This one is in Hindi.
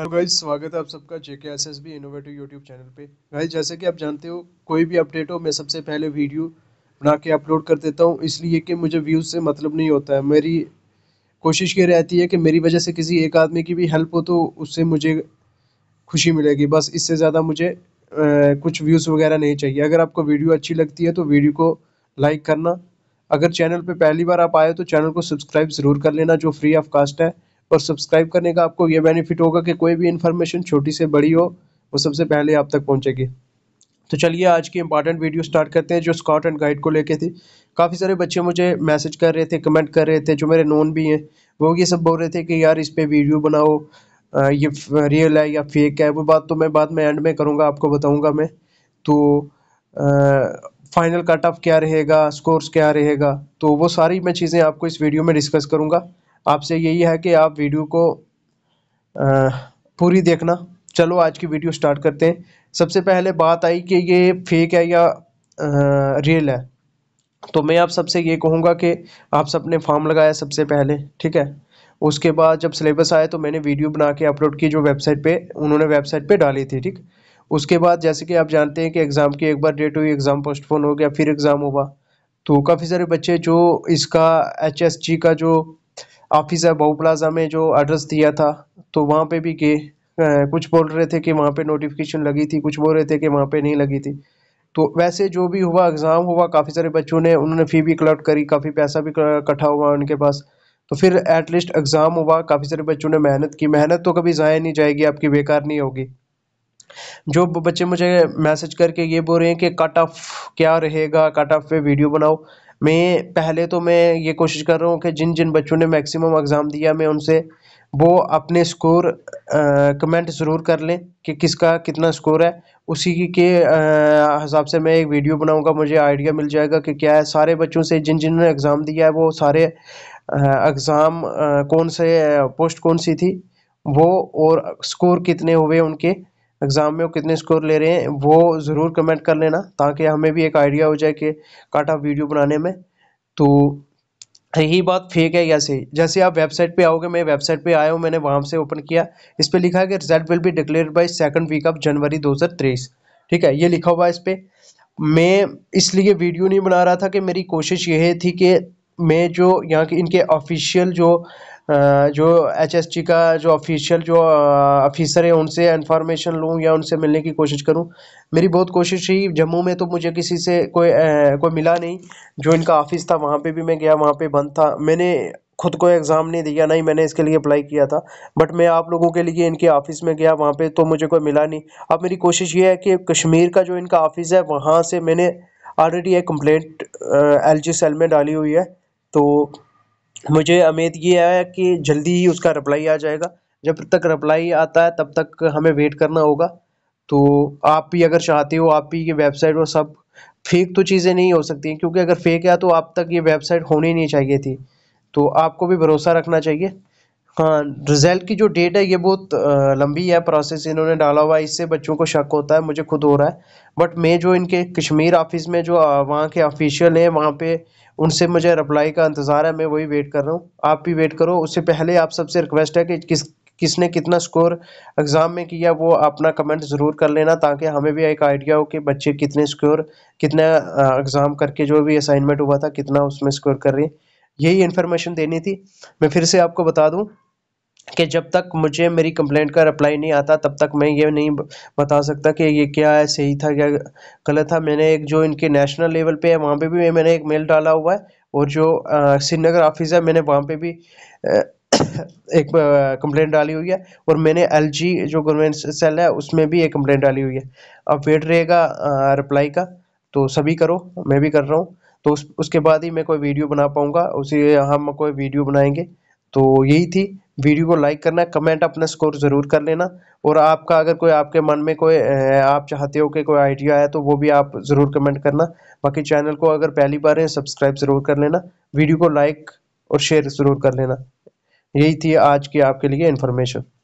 हेलो गाइज स्वागत है आप सबका J K S S B innovative YouTube channel पे गाइज जैसे कि आप जानते हो कोई भी अपडेट हो मैं सबसे पहले वीडियो बना के अपलोड कर देता हूँ इसलिए कि मुझे व्यूज़ से मतलब नहीं होता है मेरी कोशिश ये रहती है कि मेरी वजह से किसी एक आदमी की भी हेल्प हो तो उससे मुझे खुशी मिलेगी बस इससे ज़्यादा मुझे आ, कुछ व्यूज़ वगैरह नहीं चाहिए अगर आपको वीडियो अच्छी लगती है तो वीडियो को लाइक करना अगर चैनल पर पहली बार आप आए तो चैनल को सब्सक्राइब ज़रूर कर लेना जो फ्री ऑफ कास्ट है और सब्सक्राइब करने का आपको ये बेनिफिट होगा कि कोई भी इन्फॉर्मेशन छोटी से बड़ी हो वो सबसे पहले आप तक पहुँचेगी तो चलिए आज की इंपॉर्टेंट वीडियो स्टार्ट करते हैं जो स्कॉट एंड गाइड को लेके थी काफ़ी सारे बच्चे मुझे मैसेज कर रहे थे कमेंट कर रहे थे जो मेरे नॉन भी हैं वो ये सब बोल रहे थे कि यार इस पर वीडियो बनाओ ये रियल है या फेक है वो बात तो मैं बाद में एंड में करूँगा आपको बताऊँगा मैं तो फाइनल कट ऑफ क्या रहेगा स्कोर्स क्या रहेगा तो वो सारी मैं चीज़ें आपको इस वीडियो में डिस्कस करूँगा आपसे यही है कि आप वीडियो को पूरी देखना चलो आज की वीडियो स्टार्ट करते हैं सबसे पहले बात आई कि ये फेक है या रियल है तो मैं आप सबसे ये कहूँगा कि आप सबने फॉर्म लगाया सबसे पहले ठीक है उसके बाद जब सिलेबस आया तो मैंने वीडियो बना के अपलोड की जो वेबसाइट पे उन्होंने वेबसाइट पे डाली थी ठीक उसके बाद जैसे कि आप जानते हैं कि एग्ज़ाम की एक बार डेट हुई एग्ज़ाम पोस्टपोन हो गया फिर एग्ज़ाम हुआ तो काफ़ी सारे बच्चे जो इसका एच का जो ऑफिस है बहू प्लाजा में जो एड्रेस दिया था तो वहाँ पे भी गए कुछ बोल रहे थे कि वहाँ पे नोटिफिकेशन लगी थी कुछ बोल रहे थे कि वहाँ पे नहीं लगी थी तो वैसे जो भी हुआ एग्ज़ाम हुआ काफ़ी सारे बच्चों ने उन्होंने फ़ी भी कलेक्ट करी काफ़ी पैसा भी इकट्ठा हुआ उनके पास तो फिर एटलीस्ट एग्ज़ाम हुआ काफ़ी सारे बच्चों ने मेहनत की मेहनत तो कभी ज़ाया नहीं जाएगी आपकी बेकार नहीं होगी जो बच्चे मुझे मैसेज करके ये बोल रहे हैं कि कट ऑफ क्या रहेगा कट ऑफ पे वीडियो बनाओ मैं पहले तो मैं ये कोशिश कर रहा हूँ कि जिन जिन बच्चों ने मैक्सिमम एग्ज़ाम दिया मैं उनसे वो अपने स्कोर कमेंट ज़रूर कर लें कि किसका कितना स्कोर है उसी के हिसाब से मैं एक वीडियो बनाऊंगा मुझे आइडिया मिल जाएगा कि क्या है सारे बच्चों से जिन जिन्होंने एग्ज़ाम दिया है वो सारे एग्ज़ाम कौन से पोस्ट कौन सी थी वो और स्कोर कितने हुए उनके एग्ज़ाम में वो कितने स्कोर ले रहे हैं वो ज़रूर कमेंट कर लेना ताकि हमें भी एक आइडिया हो जाए कि काटा वीडियो बनाने में तो यही बात फेक है सही जैसे आप वेबसाइट पे आओगे मैं वेबसाइट पे आया हूँ मैंने वहाँ से ओपन किया इस पर लिखा है कि result will be declare by second week of January 2023 ठीक है ये लिखा हुआ है इस पर मैं इसलिए वीडियो नहीं बना रहा था कि मेरी कोशिश ये थी कि में जो यहाँ के इनके ऑफिशियल जो जो एचएसटी का जो ऑफिशियल जो ऑफिसर है उनसे इन्फॉर्मेशन लूँ या उनसे मिलने की कोशिश करूँ मेरी बहुत कोशिश रही जम्मू में तो मुझे किसी से कोई कोई मिला नहीं जो इनका ऑफिस था वहाँ पे भी मैं गया वहाँ पे बंद था मैंने खुद को एग्ज़ाम नहीं दिया नहीं मैंने इसके लिए अप्लाई किया था बट मैं आप लोगों के लिए इनके ऑफ़िस में गया वहाँ पर तो मुझे कोई मिला नहीं अब मेरी कोशिश ये है कि कश्मीर का जो इनका ऑफ़िस है वहाँ से मैंने ऑलरेडी एक कम्प्लेंट एल जी सेल में डाली हुई है तो मुझे उम्मीद ये है कि जल्दी ही उसका रिप्लाई आ जाएगा जब तक रिप्लाई आता है तब तक हमें वेट करना होगा तो आप भी अगर चाहते हो आप भी ये वेबसाइट और सब फेक तो चीज़ें नहीं हो सकती क्योंकि अगर फेक है तो आप तक ये वेबसाइट होनी नहीं चाहिए थी तो आपको भी भरोसा रखना चाहिए हाँ रिजल्ट की जो डेट है ये बहुत लंबी है प्रोसेस इन्होंने डाला हुआ है इससे बच्चों को शक होता है मुझे खुद हो रहा है बट मैं जो इनके कश्मीर ऑफिस में जो वहाँ के ऑफिशियल हैं वहाँ पे उनसे मुझे रिप्लाई का इंतज़ार है मैं वही वेट कर रहा हूँ आप भी वेट करो उससे पहले आप सबसे रिक्वेस्ट है कि किस किसने कितना स्कोर एग्ज़ाम में किया वो अपना कमेंट ज़रूर कर लेना ताकि हमें भी एक आइडिया हो कि बच्चे कितने स्कोर कितना एग्ज़ाम करके जो भी असाइनमेंट हुआ था कितना उसमें स्कोर कर रहे हैं यही इन्फॉर्मेशन देनी थी मैं फिर से आपको बता दूं कि जब तक मुझे मेरी कंप्लेंट का रिप्लाई नहीं आता तब तक मैं ये नहीं बता सकता कि ये क्या है सही था क्या गलत था मैंने एक जो इनके नेशनल लेवल पे है वहाँ पे भी मैंने एक मेल डाला हुआ है और जो श्रीनगर ऑफिस है मैंने वहाँ पे भी एक कंप्लेंट डाली हुई है और मैंने एलजी जो गवर्नमेंट सेल है उसमें भी एक कंप्लेंट डाली हुई है अब वेट रहेगा रिप्लाई का तो सभी करो मैं भी कर रहा हूँ तो उस उसके बाद ही मैं कोई वीडियो बना पाऊँगा उसी हम कोई वीडियो बनाएंगे तो यही थी वीडियो को लाइक करना कमेंट अपना स्कोर ज़रूर कर लेना और आपका अगर कोई आपके मन में कोई आप चाहते हो कि कोई आइडिया है तो वो भी आप ज़रूर कमेंट करना बाकी चैनल को अगर पहली बार है सब्सक्राइब ज़रूर कर लेना वीडियो को लाइक और शेयर ज़रूर कर लेना यही थी आज की आपके लिए इन्फॉर्मेशन